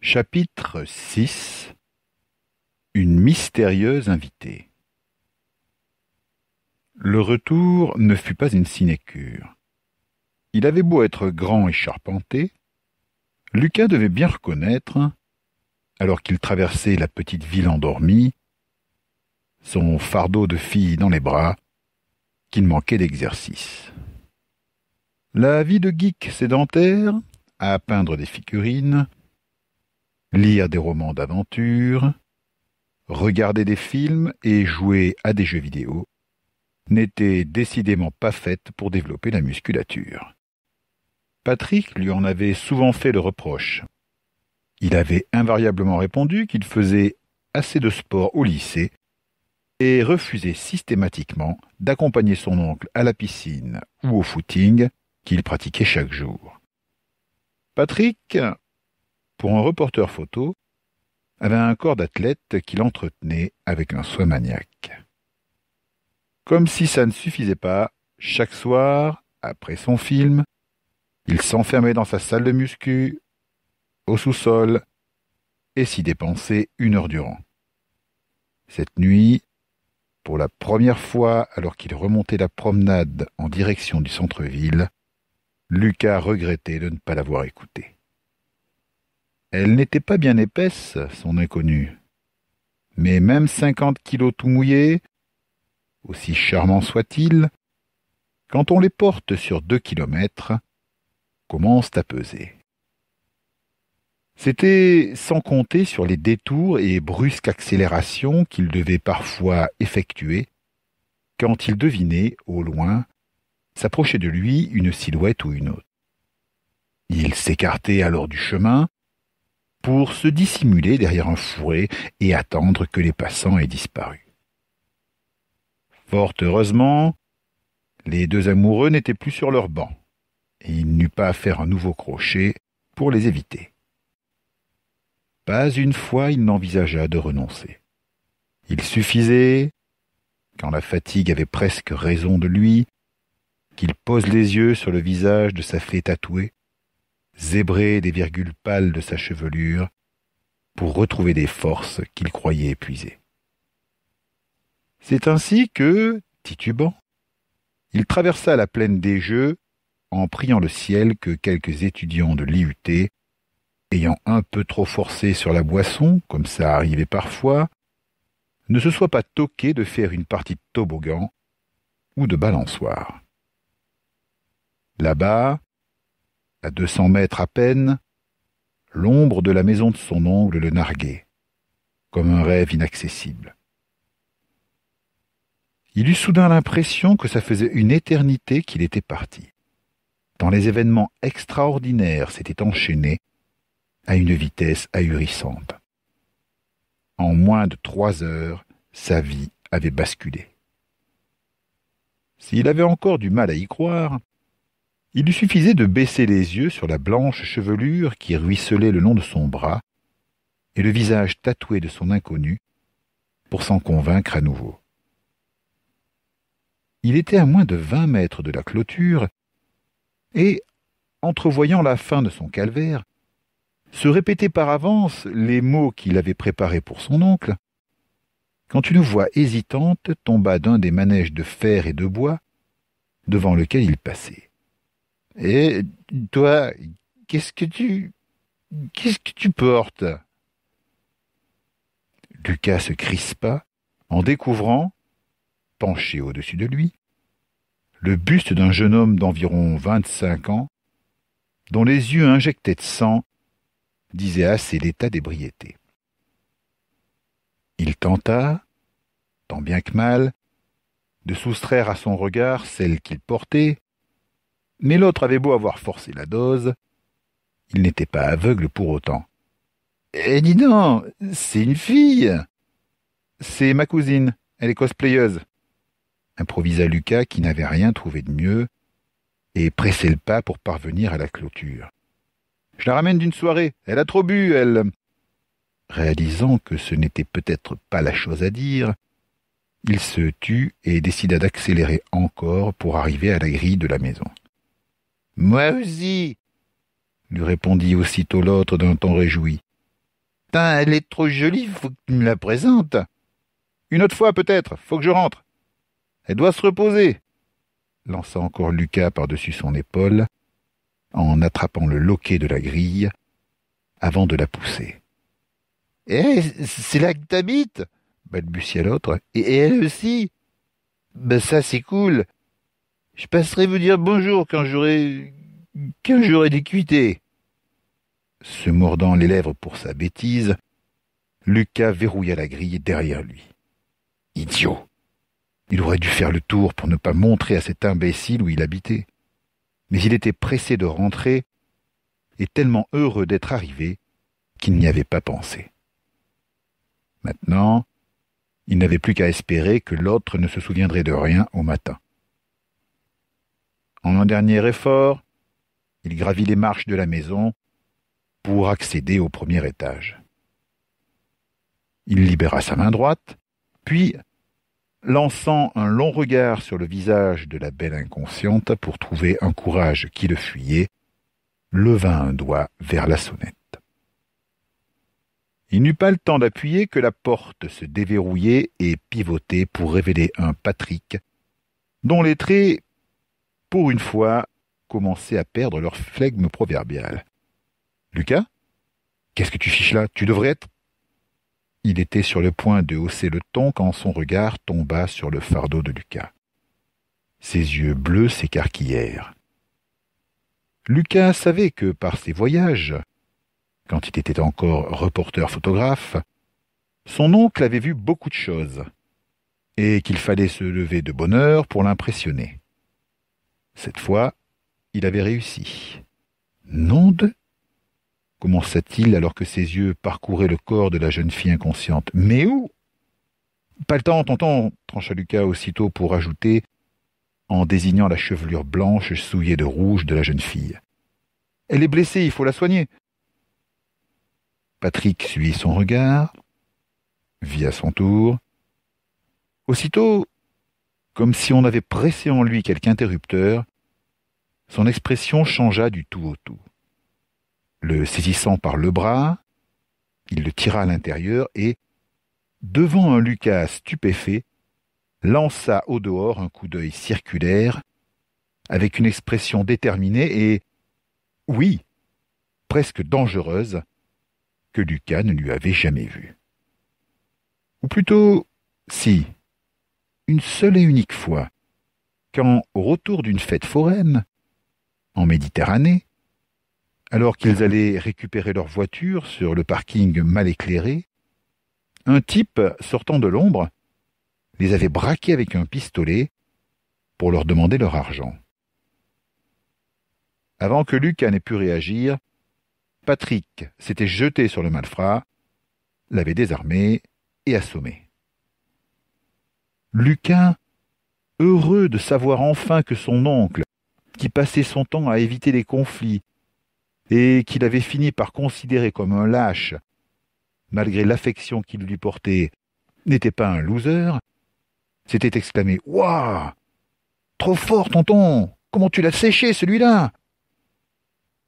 Chapitre six Une mystérieuse invitée Le retour ne fut pas une sinécure. Il avait beau être grand et charpenté, Lucas devait bien reconnaître, alors qu'il traversait la petite ville endormie, son fardeau de fille dans les bras, qu'il manquait d'exercice. La vie de geek sédentaire, à peindre des figurines, lire des romans d'aventure, regarder des films et jouer à des jeux vidéo n'était décidément pas faite pour développer la musculature. Patrick lui en avait souvent fait le reproche. Il avait invariablement répondu qu'il faisait assez de sport au lycée et refusait systématiquement d'accompagner son oncle à la piscine ou au footing qu'il pratiquait chaque jour. Patrick pour un reporter photo, avait un corps d'athlète qu'il entretenait avec un soin maniaque. Comme si ça ne suffisait pas, chaque soir, après son film, il s'enfermait dans sa salle de muscu, au sous-sol, et s'y dépensait une heure durant. Cette nuit, pour la première fois alors qu'il remontait la promenade en direction du centre-ville, Lucas regrettait de ne pas l'avoir écouté. Elle n'était pas bien épaisse, son inconnu, Mais même cinquante kilos tout mouillés, aussi charmants soient-ils, quand on les porte sur deux kilomètres, commencent à peser. C'était sans compter sur les détours et brusques accélérations qu'il devait parfois effectuer, quand il devinait, au loin, s'approcher de lui une silhouette ou une autre. Il s'écartait alors du chemin, pour se dissimuler derrière un fourré et attendre que les passants aient disparu. Fort heureusement, les deux amoureux n'étaient plus sur leur banc, et il n'eut pas à faire un nouveau crochet pour les éviter. Pas une fois il n'envisagea de renoncer. Il suffisait, quand la fatigue avait presque raison de lui, qu'il pose les yeux sur le visage de sa fée tatouée, zébré des virgules pâles de sa chevelure, pour retrouver des forces qu'il croyait épuisées. C'est ainsi que, titubant, il traversa la plaine des Jeux en priant le ciel que quelques étudiants de l'IUT, ayant un peu trop forcé sur la boisson, comme ça arrivait parfois, ne se soient pas toqués de faire une partie de toboggan ou de balançoire. Là-bas, à deux cents mètres à peine, l'ombre de la maison de son oncle le narguait, comme un rêve inaccessible. Il eut soudain l'impression que ça faisait une éternité qu'il était parti. Tant les événements extraordinaires s'étaient enchaînés à une vitesse ahurissante. En moins de trois heures, sa vie avait basculé. S'il avait encore du mal à y croire, il lui suffisait de baisser les yeux sur la blanche chevelure qui ruisselait le long de son bras et le visage tatoué de son inconnu pour s'en convaincre à nouveau. Il était à moins de vingt mètres de la clôture et, entrevoyant la fin de son calvaire, se répétait par avance les mots qu'il avait préparés pour son oncle, quand une voix hésitante tomba d'un des manèges de fer et de bois devant lequel il passait. Et toi, qu'est-ce que tu, qu'est-ce que tu portes Lucas se crispa en découvrant, penché au-dessus de lui, le buste d'un jeune homme d'environ vingt-cinq ans, dont les yeux injectés de sang disaient assez l'état d'ébriété. Il tenta, tant bien que mal, de soustraire à son regard celle qu'il portait, mais l'autre avait beau avoir forcé la dose, il n'était pas aveugle pour autant. Eh dis donc, c'est une fille C'est ma cousine, elle est cosplayeuse. Improvisa Lucas qui n'avait rien trouvé de mieux et pressait le pas pour parvenir à la clôture. Je la ramène d'une soirée, elle a trop bu, elle. Réalisant que ce n'était peut-être pas la chose à dire, il se tut et décida d'accélérer encore pour arriver à la grille de la maison. Moi aussi, lui répondit aussitôt l'autre d'un ton réjoui. Tain, elle est trop jolie, faut que tu me la présentes. Une autre fois peut-être, faut que je rentre. Elle doit se reposer. Lança encore Lucas par-dessus son épaule, en attrapant le loquet de la grille, avant de la pousser. Eh, c'est là que t'habites balbutia l'autre. Et, elle aussi Ben ça c'est cool. Je passerai vous dire bonjour quand j'aurai quand j'aurai d'équité. Se mordant les lèvres pour sa bêtise, Lucas verrouilla la grille derrière lui. Idiot. Il aurait dû faire le tour pour ne pas montrer à cet imbécile où il habitait. Mais il était pressé de rentrer et tellement heureux d'être arrivé qu'il n'y avait pas pensé. Maintenant, il n'avait plus qu'à espérer que l'autre ne se souviendrait de rien au matin. En un dernier effort, il gravit les marches de la maison pour accéder au premier étage. Il libéra sa main droite, puis, lançant un long regard sur le visage de la belle inconsciente pour trouver un courage qui le fuyait, leva un doigt vers la sonnette. Il n'eut pas le temps d'appuyer que la porte se déverrouillait et pivotait pour révéler un Patrick, dont les traits pour une fois, commençaient à perdre leur flegme proverbial. Lucas Qu'est-ce que tu fiches là Tu devrais être. Il était sur le point de hausser le ton quand son regard tomba sur le fardeau de Lucas. Ses yeux bleus s'écarquillèrent. Lucas savait que par ses voyages, quand il était encore reporter photographe, son oncle avait vu beaucoup de choses, et qu'il fallait se lever de bonne heure pour l'impressionner. Cette fois, il avait réussi. Nonde commença-t-il alors que ses yeux parcouraient le corps de la jeune fille inconsciente. Mais où Pas le temps, tonton, trancha Lucas aussitôt pour ajouter, en désignant la chevelure blanche souillée de rouge de la jeune fille. Elle est blessée, il faut la soigner. Patrick suivit son regard, vit à son tour. Aussitôt, comme si on avait pressé en lui quelque interrupteur, son expression changea du tout au tout. Le saisissant par le bras, il le tira à l'intérieur et, devant un Lucas stupéfait, lança au dehors un coup d'œil circulaire, avec une expression déterminée et, oui, presque dangereuse, que Lucas ne lui avait jamais vue. Ou plutôt, si, une seule et unique fois, quand, au retour d'une fête foraine, en Méditerranée, alors qu'ils allaient récupérer leur voiture sur le parking mal éclairé, un type sortant de l'ombre les avait braqués avec un pistolet pour leur demander leur argent. Avant que Lucas n'ait pu réagir, Patrick s'était jeté sur le malfrat, l'avait désarmé et assommé. Lucas, heureux de savoir enfin que son oncle, qui passait son temps à éviter les conflits, et qu'il avait fini par considérer comme un lâche, malgré l'affection qu'il lui portait, n'était pas un loser, s'était exclamé Ouah Trop fort, tonton Comment tu l'as séché, celui-là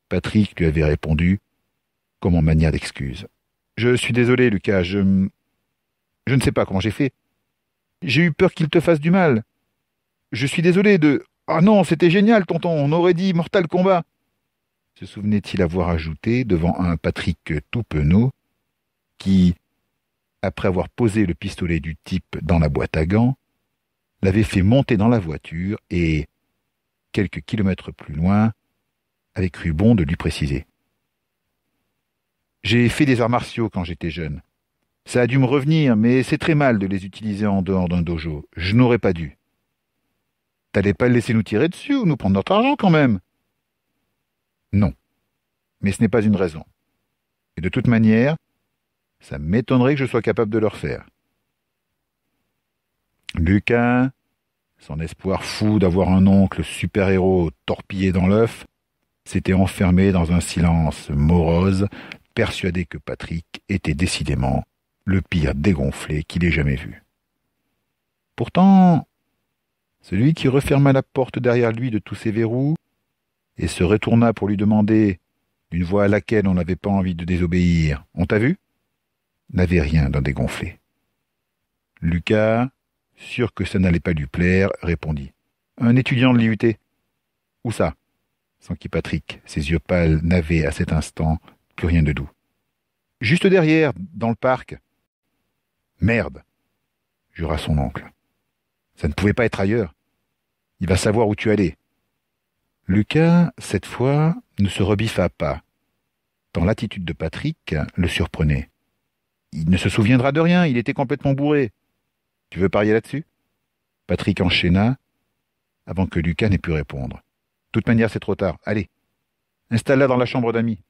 Patrick lui avait répondu, comme en manière d'excuse Je suis désolé, Lucas, je. Je ne sais pas comment j'ai fait. J'ai eu peur qu'il te fasse du mal. Je suis désolé de. Ah non, c'était génial, tonton, on aurait dit Mortal Combat. Se souvenait-il avoir ajouté devant un Patrick tout qui, après avoir posé le pistolet du type dans la boîte à gants, l'avait fait monter dans la voiture et, quelques kilomètres plus loin, avait cru bon de lui préciser. J'ai fait des arts martiaux quand j'étais jeune. Ça a dû me revenir, mais c'est très mal de les utiliser en dehors d'un dojo. Je n'aurais pas dû. T'allais pas le laisser nous tirer dessus ou nous prendre notre argent quand même Non. Mais ce n'est pas une raison. Et de toute manière, ça m'étonnerait que je sois capable de le refaire. Lucas, son espoir fou d'avoir un oncle super-héros torpillé dans l'œuf, s'était enfermé dans un silence morose, persuadé que Patrick était décidément le pire dégonflé qu'il ait jamais vu. Pourtant, celui qui referma la porte derrière lui de tous ses verrous et se retourna pour lui demander, d'une voix à laquelle on n'avait pas envie de désobéir, On t'a vu n'avait rien d'un dégonflé. Lucas, sûr que ça n'allait pas lui plaire, répondit Un étudiant de l'IUT. Où ça sans qui Patrick, ses yeux pâles, n'avaient à cet instant plus rien de doux. Juste derrière, dans le parc, Merde jura son oncle. Ça ne pouvait pas être ailleurs. Il va savoir où tu allais. Lucas, cette fois, ne se rebiffa pas, tant l'attitude de Patrick le surprenait. Il ne se souviendra de rien, il était complètement bourré. Tu veux parier là-dessus Patrick enchaîna, avant que Lucas n'ait pu répondre. De toute manière, c'est trop tard. Allez, installe-la dans la chambre d'amis.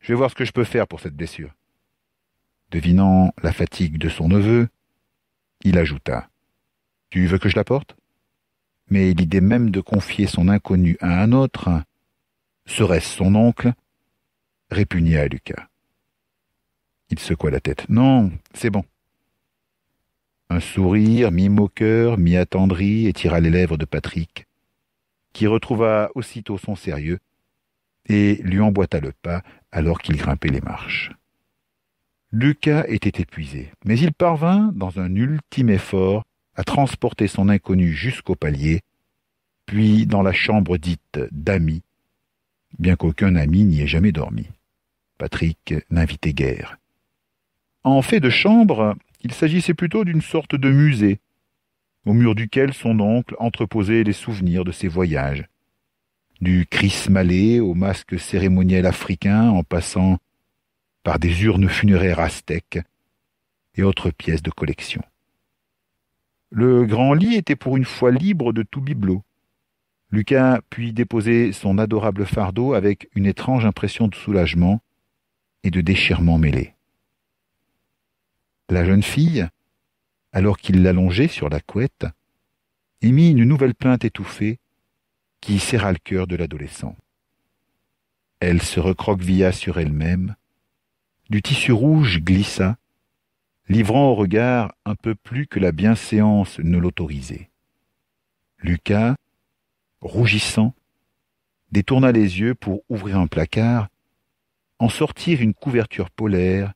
Je vais voir ce que je peux faire pour cette blessure. Devinant la fatigue de son neveu, il ajouta Tu veux que je l'apporte Mais l'idée même de confier son inconnu à un autre, serait-ce son oncle répugna à Lucas. Il secoua la tête. Non, c'est bon. Un sourire mi-moqueur, mi-attendri étira les lèvres de Patrick, qui retrouva aussitôt son sérieux et lui emboîta le pas alors qu'il grimpait les marches. Lucas était épuisé, mais il parvint, dans un ultime effort, à transporter son inconnu jusqu'au palier, puis dans la chambre dite d'amis, bien qu'aucun ami n'y ait jamais dormi. Patrick n'invitait guère. En fait de chambre, il s'agissait plutôt d'une sorte de musée, au mur duquel son oncle entreposait les souvenirs de ses voyages. Du Chris Malais au masque cérémoniel africain en passant par des urnes funéraires aztèques et autres pièces de collection. Le grand lit était pour une fois libre de tout bibelot. Lucas put déposer son adorable fardeau avec une étrange impression de soulagement et de déchirement mêlé. La jeune fille, alors qu'il l'allongeait sur la couette, émit une nouvelle plainte étouffée qui serra le cœur de l'adolescent. Elle se recroquevilla sur elle-même, du tissu rouge glissa, livrant au regard un peu plus que la bienséance ne l'autorisait. Lucas, rougissant, détourna les yeux pour ouvrir un placard, en sortir une couverture polaire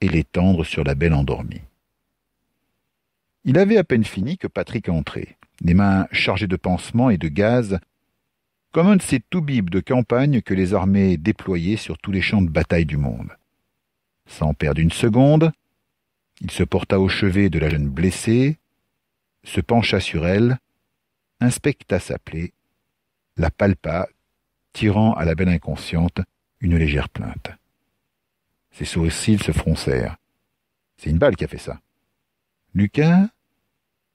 et l'étendre sur la belle endormie. Il avait à peine fini que Patrick entrait, les mains chargées de pansements et de gaz, comme un de ces toubibs de campagne que les armées déployaient sur tous les champs de bataille du monde. Sans perdre une seconde, il se porta au chevet de la jeune blessée, se pencha sur elle, inspecta sa plaie, la palpa, tirant à la belle inconsciente une légère plainte. Ses sourcils se froncèrent. C'est une balle qui a fait ça. Lucas,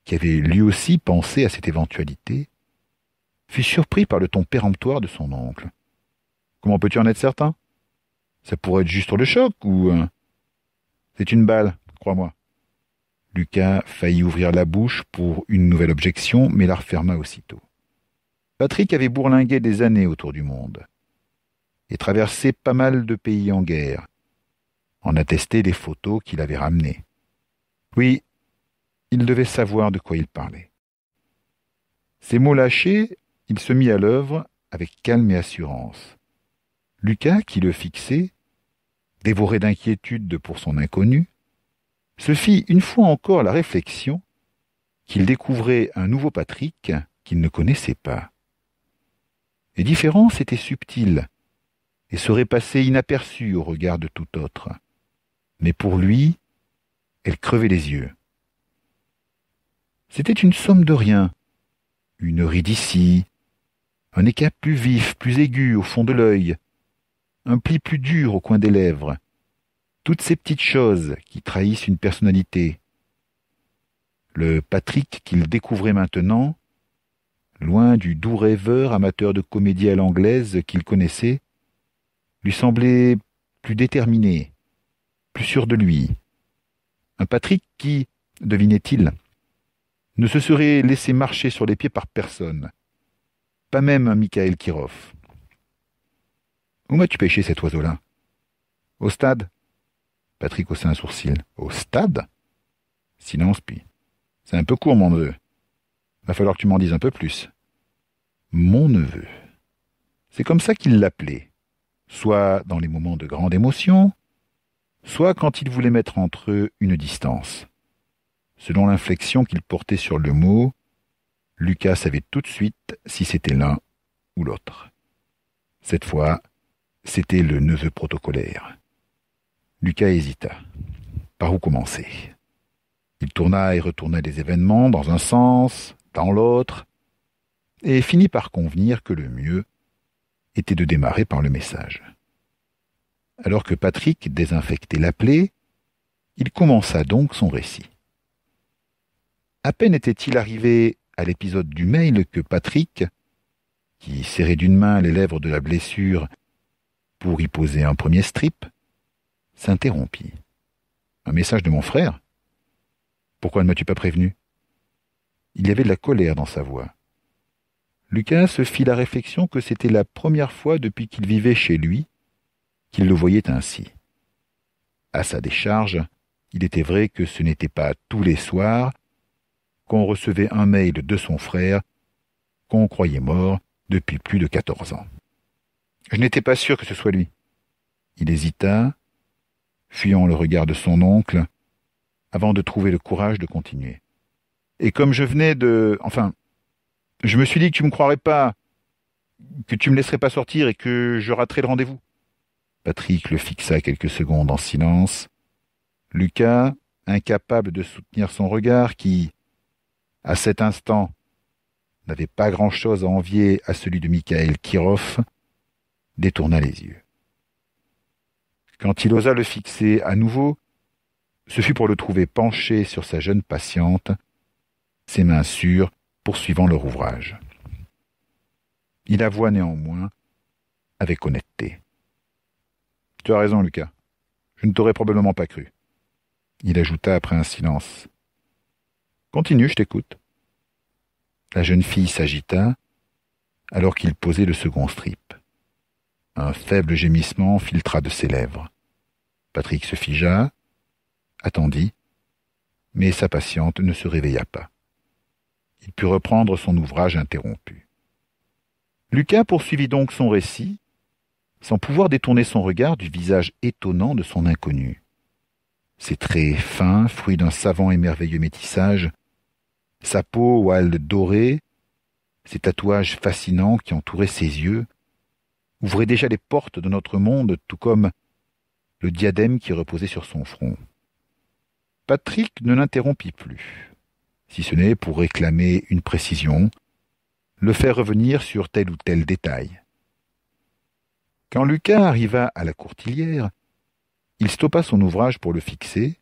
qui avait lui aussi pensé à cette éventualité, fut surpris par le ton péremptoire de son oncle. Comment peux-tu en être certain ça pourrait être juste le choc ou... Euh, c'est une balle, crois-moi. Lucas faillit ouvrir la bouche pour une nouvelle objection, mais la referma aussitôt. Patrick avait bourlingué des années autour du monde et traversé pas mal de pays en guerre. En attestait les photos qu'il avait ramenées. Oui, il devait savoir de quoi il parlait. Ces mots lâchés, il se mit à l'œuvre avec calme et assurance. Lucas, qui le fixait, dévoré d'inquiétude pour son inconnu, se fit une fois encore la réflexion qu'il découvrait un nouveau Patrick qu'il ne connaissait pas. Les différences étaient subtiles et seraient passées inaperçues au regard de tout autre, mais pour lui, elles crevaient les yeux. C'était une somme de rien, une ride ici, un écart plus vif, plus aigu au fond de l'œil, un pli plus dur au coin des lèvres. Toutes ces petites choses qui trahissent une personnalité. Le Patrick qu'il découvrait maintenant, loin du doux rêveur amateur de comédie à l'anglaise qu'il connaissait, lui semblait plus déterminé, plus sûr de lui. Un Patrick qui, devinait-il, ne se serait laissé marcher sur les pieds par personne, pas même un Michael Kirov. Où m'as-tu pêché cet oiseau-là Au stade. Patrick haussa un sourcil. Au stade Silence, puis. C'est un peu court, mon neveu. Va falloir que tu m'en dises un peu plus. Mon neveu. C'est comme ça qu'il l'appelait. Soit dans les moments de grande émotion, soit quand il voulait mettre entre eux une distance. Selon l'inflexion qu'il portait sur le mot, Lucas savait tout de suite si c'était l'un ou l'autre. Cette fois, c'était le neveu protocolaire. Lucas hésita. Par où commencer Il tourna et retourna les événements dans un sens, dans l'autre, et finit par convenir que le mieux était de démarrer par le message. Alors que Patrick désinfectait la plaie, il commença donc son récit. À peine était-il arrivé à l'épisode du mail que Patrick, qui serrait d'une main les lèvres de la blessure pour y poser un premier strip, s'interrompit. Un message de mon frère Pourquoi ne m'as-tu pas prévenu Il y avait de la colère dans sa voix. Lucas se fit la réflexion que c'était la première fois depuis qu'il vivait chez lui qu'il le voyait ainsi. À sa décharge, il était vrai que ce n'était pas tous les soirs qu'on recevait un mail de son frère qu'on croyait mort depuis plus de quatorze ans. Je n'étais pas sûr que ce soit lui. Il hésita, fuyant le regard de son oncle, avant de trouver le courage de continuer. Et comme je venais de... Enfin, je me suis dit que tu ne me croirais pas, que tu ne me laisserais pas sortir et que je raterais le rendez-vous. Patrick le fixa quelques secondes en silence. Lucas, incapable de soutenir son regard qui, à cet instant, n'avait pas grand-chose à envier à celui de Michael Kirov, détourna les yeux. Quand il osa le fixer à nouveau, ce fut pour le trouver penché sur sa jeune patiente, ses mains sûres poursuivant leur ouvrage. Il avoua néanmoins avec honnêteté. Tu as raison, Lucas. Je ne t'aurais probablement pas cru. Il ajouta après un silence. Continue, je t'écoute. La jeune fille s'agita alors qu'il posait le second strip. Un faible gémissement filtra de ses lèvres. Patrick se figea, attendit, mais sa patiente ne se réveilla pas. Il put reprendre son ouvrage interrompu. Lucas poursuivit donc son récit, sans pouvoir détourner son regard du visage étonnant de son inconnu. Ses traits fins, fruits d'un savant et merveilleux métissage, sa peau au dorée, ses tatouages fascinants qui entouraient ses yeux, ouvrait déjà les portes de notre monde, tout comme le diadème qui reposait sur son front. Patrick ne l'interrompit plus, si ce n'est pour réclamer une précision, le faire revenir sur tel ou tel détail. Quand Lucas arriva à la courtilière, il stoppa son ouvrage pour le fixer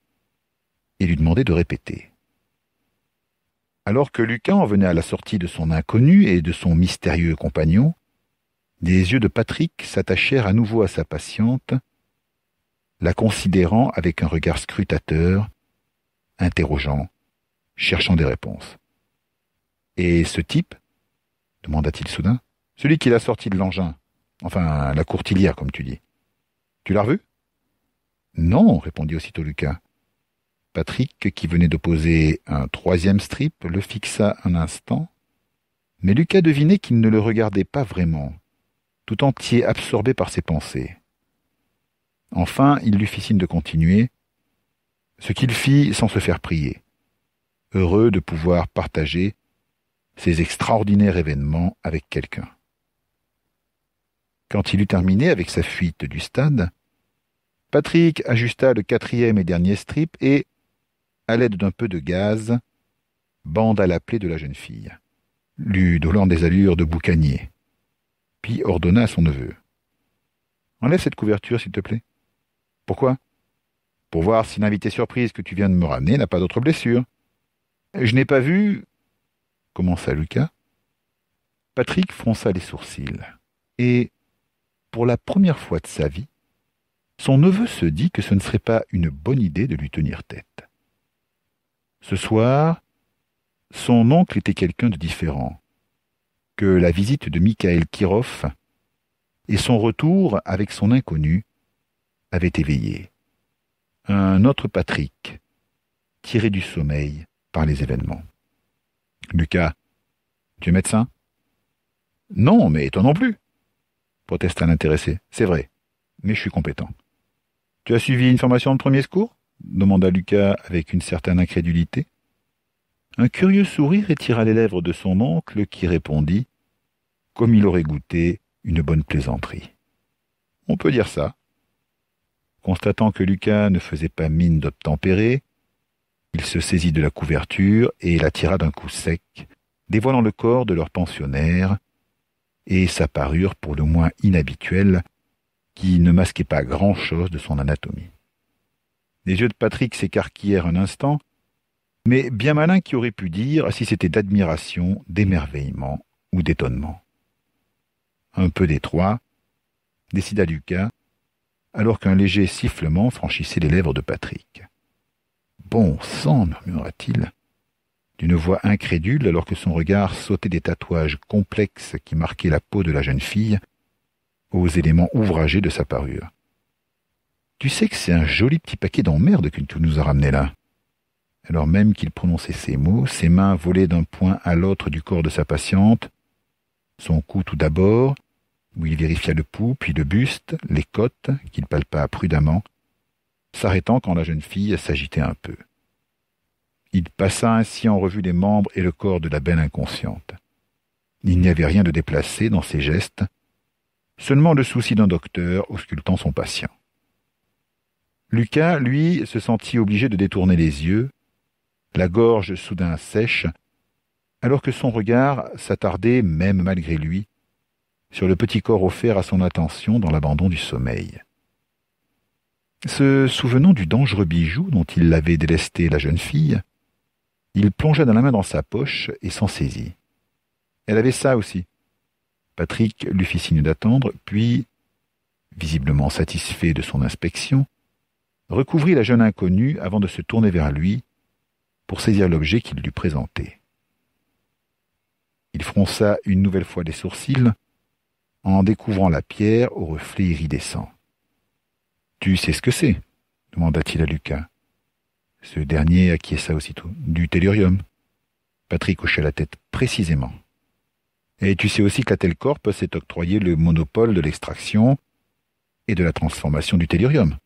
et lui demandait de répéter. Alors que Lucas en venait à la sortie de son inconnu et de son mystérieux compagnon, les yeux de Patrick s'attachèrent à nouveau à sa patiente, la considérant avec un regard scrutateur, interrogeant, cherchant des réponses. Et ce type demanda-t-il soudain. Celui qui l'a sorti de l'engin. Enfin, la courtilière, comme tu dis. Tu l'as revu Non, répondit aussitôt Lucas. Patrick, qui venait de poser un troisième strip, le fixa un instant, mais Lucas devinait qu'il ne le regardait pas vraiment, tout entier absorbé par ses pensées. Enfin, il lui fit signe de continuer, ce qu'il fit sans se faire prier, heureux de pouvoir partager ces extraordinaires événements avec quelqu'un. Quand il eut terminé avec sa fuite du stade, Patrick ajusta le quatrième et dernier strip et, à l'aide d'un peu de gaz, banda la plaie de la jeune fille, lui donnant des allures de boucanier ordonna à son neveu. Enlève cette couverture, s'il te plaît. Pourquoi Pour voir si l'invité surprise que tu viens de me ramener n'a pas d'autres blessures. Je n'ai pas vu. commença Lucas. Patrick fronça les sourcils, et, pour la première fois de sa vie, son neveu se dit que ce ne serait pas une bonne idée de lui tenir tête. Ce soir, son oncle était quelqu'un de différent, que la visite de Michael Kirov et son retour avec son inconnu avaient éveillé. Un autre Patrick, tiré du sommeil par les événements. Lucas, tu es médecin Non, mais toi non plus, protesta l'intéressé. C'est vrai, mais je suis compétent. Tu as suivi une formation de premier secours demanda Lucas avec une certaine incrédulité. Un curieux sourire étira les lèvres de son oncle qui répondit Comme il aurait goûté une bonne plaisanterie. On peut dire ça. Constatant que Lucas ne faisait pas mine d'obtempérer, il se saisit de la couverture et la tira d'un coup sec, dévoilant le corps de leur pensionnaire et sa parure pour le moins inhabituelle, qui ne masquait pas grand-chose de son anatomie. Les yeux de Patrick s'écarquillèrent un instant, mais bien malin qui aurait pu dire si c'était d'admiration, d'émerveillement ou d'étonnement. Un peu détroit, décida Lucas, alors qu'un léger sifflement franchissait les lèvres de Patrick. Bon sang, murmura-t-il, d'une voix incrédule alors que son regard sautait des tatouages complexes qui marquaient la peau de la jeune fille aux éléments ouvragés de sa parure. Tu sais que c'est un joli petit paquet d'emmerdes que tu nous as ramené là. Alors même qu'il prononçait ces mots, ses mains volaient d'un point à l'autre du corps de sa patiente, son cou tout d'abord, où il vérifia le pouls, puis le buste, les côtes, qu'il palpa prudemment, s'arrêtant quand la jeune fille s'agitait un peu. Il passa ainsi en revue les membres et le corps de la belle inconsciente. Il n'y avait rien de déplacé dans ses gestes, seulement le souci d'un docteur auscultant son patient. Lucas, lui, se sentit obligé de détourner les yeux, la gorge soudain sèche, alors que son regard s'attardait, même malgré lui, sur le petit corps offert à son attention dans l'abandon du sommeil. Se souvenant du dangereux bijou dont il l'avait délesté la jeune fille, il plongea dans la main dans sa poche et s'en saisit. Elle avait ça aussi. Patrick lui fit signe d'attendre, puis, visiblement satisfait de son inspection, recouvrit la jeune inconnue avant de se tourner vers lui pour saisir l'objet qu'il lui présentait. Il fronça une nouvelle fois les sourcils en découvrant la pierre au reflet iridescent. Tu sais ce que c'est demanda-t-il à Lucas. Ce dernier acquiesça aussitôt. Du tellurium. Patrick hocha la tête précisément. Et tu sais aussi que la s'est octroyé le monopole de l'extraction et de la transformation du tellurium.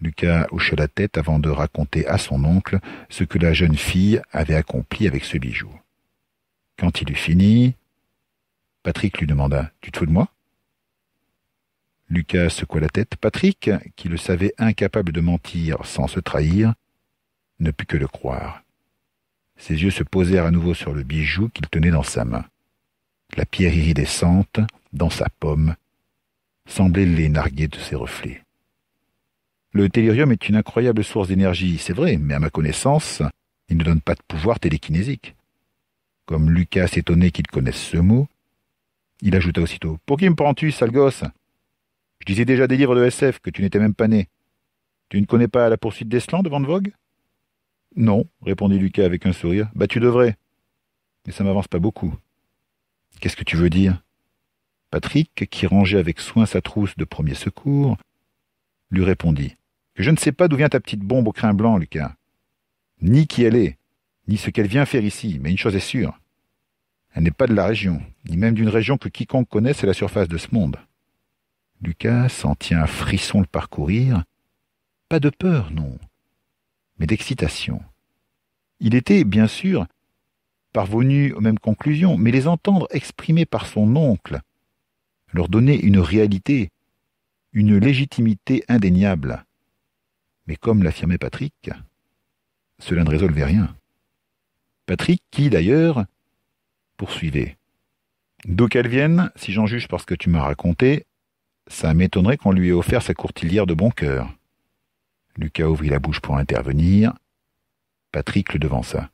Lucas hocha la tête avant de raconter à son oncle ce que la jeune fille avait accompli avec ce bijou. Quand il eut fini, Patrick lui demanda Tu te fous de moi Lucas secoua la tête. Patrick, qui le savait incapable de mentir sans se trahir, ne put que le croire. Ses yeux se posèrent à nouveau sur le bijou qu'il tenait dans sa main. La pierre iridescente, dans sa pomme, semblait les narguer de ses reflets. Le tellurium est une incroyable source d'énergie, c'est vrai, mais à ma connaissance, il ne donne pas de pouvoir télékinésique. Comme Lucas s'étonnait qu'il connaisse ce mot, il ajouta aussitôt Pour qui me prends-tu, sale gosse Je disais déjà des livres de SF que tu n'étais même pas né. Tu ne connais pas la poursuite d'Eslan de Van Vogue Non, répondit Lucas avec un sourire. Bah, tu devrais. Mais ça m'avance pas beaucoup. Qu'est-ce que tu veux dire Patrick, qui rangeait avec soin sa trousse de premier secours, lui répondit que je ne sais pas d'où vient ta petite bombe au crin blanc, Lucas. Ni qui elle est, ni ce qu'elle vient faire ici, mais une chose est sûre. Elle n'est pas de la région, ni même d'une région que quiconque connaisse à la surface de ce monde. Lucas sentit un frisson le parcourir. Pas de peur, non, mais d'excitation. Il était, bien sûr, parvenu aux mêmes conclusions, mais les entendre exprimées par son oncle leur donnait une réalité, une légitimité indéniable. Mais comme l'affirmait Patrick, cela ne résolvait rien. Patrick qui, d'ailleurs, poursuivait. D'où qu'elle vienne, si j'en juge par ce que tu m'as raconté, ça m'étonnerait qu'on lui ait offert sa courtilière de bon cœur. Lucas ouvrit la bouche pour intervenir. Patrick le devança.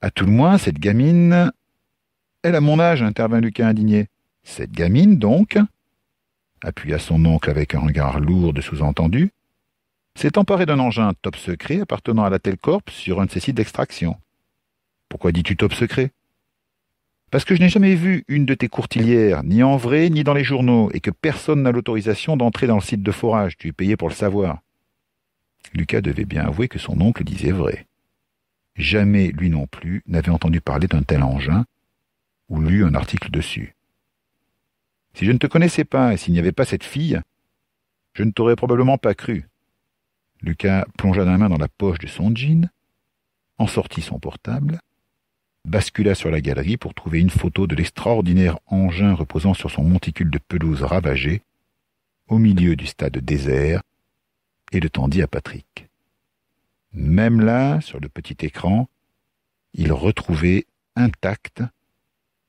À tout le moins, cette gamine. Elle a mon âge, intervint Lucas indigné. Cette gamine, donc appuya son oncle avec un regard lourd de sous-entendu s'est emparé d'un engin top secret appartenant à la Telcorp sur un de ses sites d'extraction. Pourquoi dis-tu top secret Parce que je n'ai jamais vu une de tes courtilières, ni en vrai, ni dans les journaux, et que personne n'a l'autorisation d'entrer dans le site de forage, tu es payé pour le savoir. Lucas devait bien avouer que son oncle disait vrai. Jamais lui non plus n'avait entendu parler d'un tel engin, ou lu un article dessus. Si je ne te connaissais pas et s'il n'y avait pas cette fille, je ne t'aurais probablement pas cru. Lucas plongea la main dans la poche de son jean, en sortit son portable, bascula sur la galerie pour trouver une photo de l'extraordinaire engin reposant sur son monticule de pelouse ravagée, au milieu du stade désert, et le tendit à Patrick. Même là, sur le petit écran, il retrouvait intacte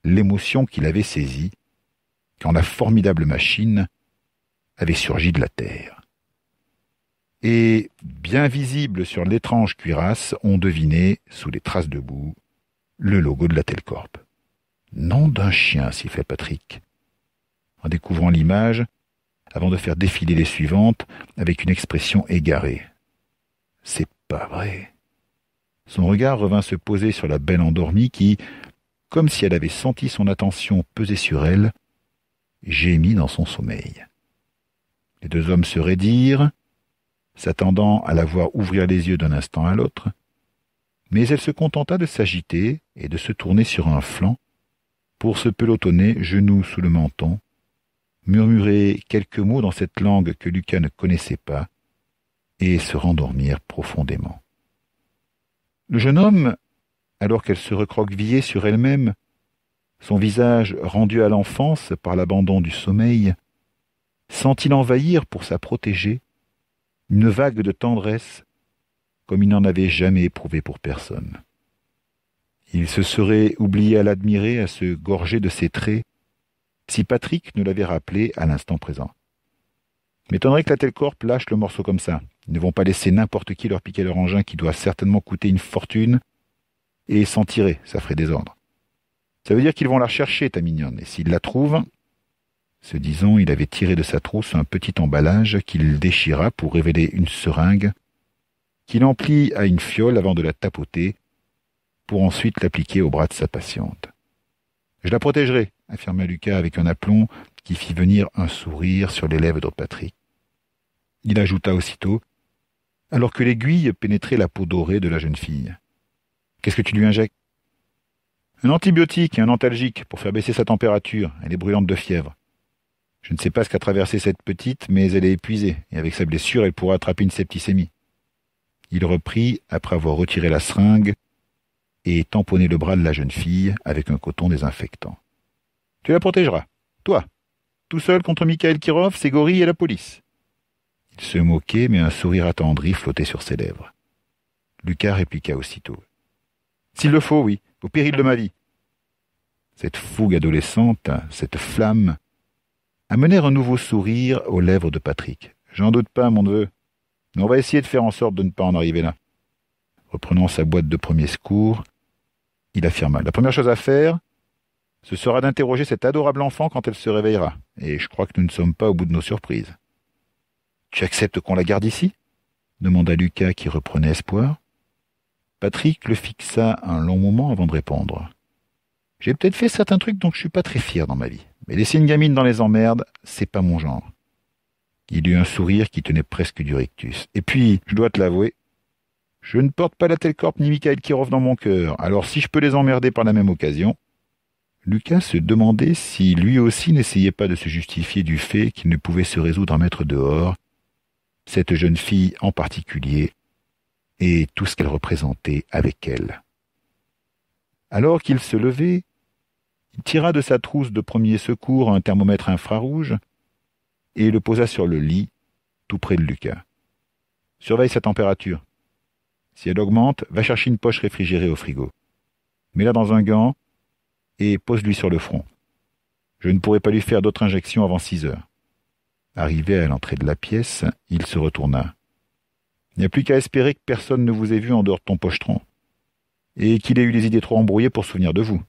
l'émotion qu'il avait saisie quand la formidable machine avait surgi de la terre et, bien visible sur l'étrange cuirasse, on devinait, sous les traces de boue, le logo de la Telcorp. Nom d'un chien, s'y fait Patrick. En découvrant l'image, avant de faire défiler les suivantes, avec une expression égarée. C'est pas vrai. Son regard revint se poser sur la belle endormie qui, comme si elle avait senti son attention peser sur elle, gémit dans son sommeil. Les deux hommes se raidirent, s'attendant à la voir ouvrir les yeux d'un instant à l'autre, mais elle se contenta de s'agiter et de se tourner sur un flanc pour se pelotonner genoux sous le menton, murmurer quelques mots dans cette langue que Lucas ne connaissait pas, et se rendormir profondément. Le jeune homme, alors qu'elle se recroquevillait sur elle-même, son visage rendu à l'enfance par l'abandon du sommeil, sentit l'envahir pour sa protéger une vague de tendresse comme il n'en avait jamais éprouvé pour personne. Il se serait oublié à l'admirer, à se gorger de ses traits, si Patrick ne l'avait rappelé à l'instant présent. M'étonnerait que la Telcorp lâche le morceau comme ça, ils ne vont pas laisser n'importe qui leur piquer leur engin qui doit certainement coûter une fortune et s'en tirer, ça ferait désordre. Ça veut dire qu'ils vont la rechercher, ta mignonne, et s'ils la trouvent, ce disant, il avait tiré de sa trousse un petit emballage qu'il déchira pour révéler une seringue, qu'il emplit à une fiole avant de la tapoter, pour ensuite l'appliquer au bras de sa patiente. Je la protégerai, affirma Lucas avec un aplomb qui fit venir un sourire sur les lèvres de Patrick. Il ajouta aussitôt, alors que l'aiguille pénétrait la peau dorée de la jeune fille. Qu'est-ce que tu lui injectes Un antibiotique et un antalgique pour faire baisser sa température. Elle est brûlante de fièvre. Je ne sais pas ce qu'a traversé cette petite, mais elle est épuisée, et avec sa blessure, elle pourra attraper une septicémie. Il reprit, après avoir retiré la seringue, et tamponné le bras de la jeune fille avec un coton désinfectant. Tu la protégeras, toi, tout seul contre Mikhail Kirov, ses gorilles et la police. Il se moquait, mais un sourire attendri flottait sur ses lèvres. Lucas répliqua aussitôt. S'il le faut, oui, au péril de ma vie. Cette fougue adolescente, cette flamme, amenèrent un nouveau sourire aux lèvres de Patrick. J'en doute pas, mon neveu. Mais on va essayer de faire en sorte de ne pas en arriver là. Reprenant sa boîte de premier secours, il affirma La première chose à faire, ce sera d'interroger cette adorable enfant quand elle se réveillera. Et je crois que nous ne sommes pas au bout de nos surprises. Tu acceptes qu'on la garde ici demanda Lucas qui reprenait espoir. Patrick le fixa un long moment avant de répondre. J'ai peut-être fait certains trucs dont je suis pas très fier dans ma vie. Mais laisser une gamine dans les emmerdes, c'est pas mon genre. Il eut un sourire qui tenait presque du rictus. Et puis, je dois te l'avouer, je ne porte pas la corpe ni Michael Kirov dans mon cœur, alors si je peux les emmerder par la même occasion. Lucas se demandait si lui aussi n'essayait pas de se justifier du fait qu'il ne pouvait se résoudre à mettre dehors cette jeune fille en particulier et tout ce qu'elle représentait avec elle. Alors qu'il se levait, il tira de sa trousse de premier secours un thermomètre infrarouge et le posa sur le lit, tout près de Lucas. Surveille sa température. Si elle augmente, va chercher une poche réfrigérée au frigo. Mets-la dans un gant et pose-lui sur le front. Je ne pourrai pas lui faire d'autres injections avant six heures. Arrivé à l'entrée de la pièce, il se retourna. Il n'y a plus qu'à espérer que personne ne vous ait vu en dehors de ton pochetron, et qu'il ait eu des idées trop embrouillées pour se souvenir de vous.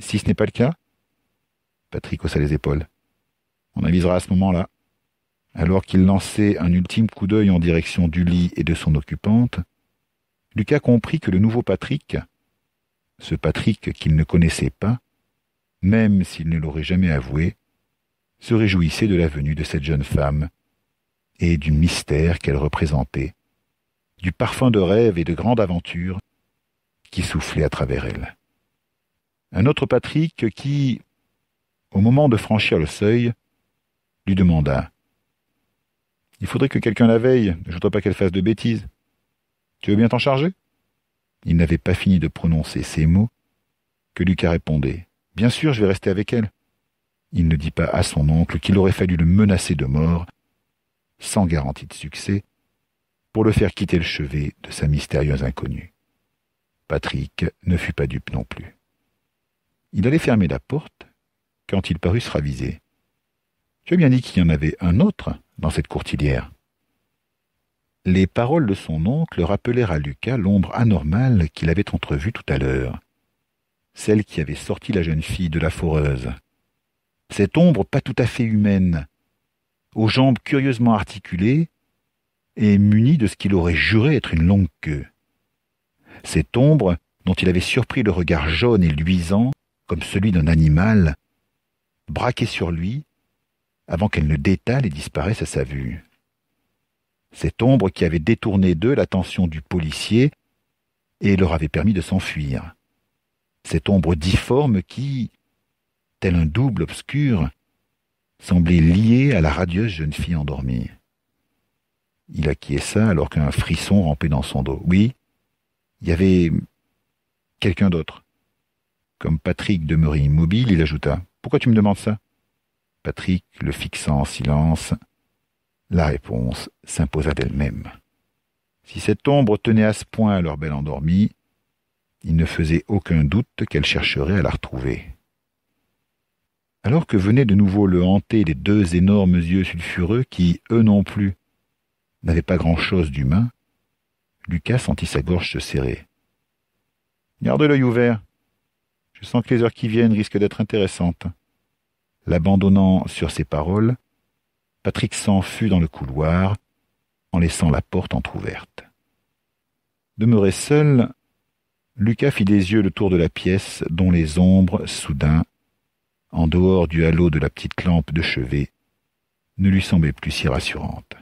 Si ce n'est pas le cas, Patrick haussa les épaules. On avisera à ce moment-là. Alors qu'il lançait un ultime coup d'œil en direction du lit et de son occupante, Lucas comprit que le nouveau Patrick, ce Patrick qu'il ne connaissait pas, même s'il ne l'aurait jamais avoué, se réjouissait de la venue de cette jeune femme et du mystère qu'elle représentait, du parfum de rêve et de grande aventure qui soufflait à travers elle un autre Patrick qui, au moment de franchir le seuil, lui demanda Il faudrait que quelqu'un la veille, je ne voudrais pas qu'elle fasse de bêtises. Tu veux bien t'en charger Il n'avait pas fini de prononcer ces mots que Lucas répondait Bien sûr, je vais rester avec elle. Il ne dit pas à son oncle qu'il aurait fallu le menacer de mort, sans garantie de succès, pour le faire quitter le chevet de sa mystérieuse inconnue. Patrick ne fut pas dupe non plus. Il allait fermer la porte quand il parut se raviser. Tu as bien dit qu'il y en avait un autre dans cette courtilière. Les paroles de son oncle rappelèrent à Lucas l'ombre anormale qu'il avait entrevue tout à l'heure, celle qui avait sorti la jeune fille de la foreuse. Cette ombre pas tout à fait humaine, aux jambes curieusement articulées et munie de ce qu'il aurait juré être une longue queue. Cette ombre, dont il avait surpris le regard jaune et luisant, comme celui d'un animal, braqué sur lui, avant qu'elle ne détale et disparaisse à sa vue. Cette ombre qui avait détourné d'eux l'attention du policier et leur avait permis de s'enfuir. Cette ombre difforme qui, tel un double obscur, semblait liée à la radieuse jeune fille endormie. Il acquiesça alors qu'un frisson rampait dans son dos. Oui, il y avait quelqu'un d'autre. Comme Patrick demeurait immobile, il ajouta Pourquoi tu me demandes ça Patrick le fixant en silence. La réponse s'imposa d'elle-même. Si cette ombre tenait à ce point leur belle endormie, il ne faisait aucun doute qu'elle chercherait à la retrouver. Alors que venaient de nouveau le hanter les deux énormes yeux sulfureux qui, eux non plus, n'avaient pas grand-chose d'humain, Lucas sentit sa gorge se serrer. Garde l'œil ouvert, je sens que les heures qui viennent risquent d'être intéressantes. L'abandonnant sur ces paroles, Patrick s'enfuit dans le couloir, en laissant la porte entr'ouverte. Demeuré seul, Lucas fit des yeux le tour de la pièce, dont les ombres, soudain, en dehors du halo de la petite lampe de chevet, ne lui semblaient plus si rassurantes.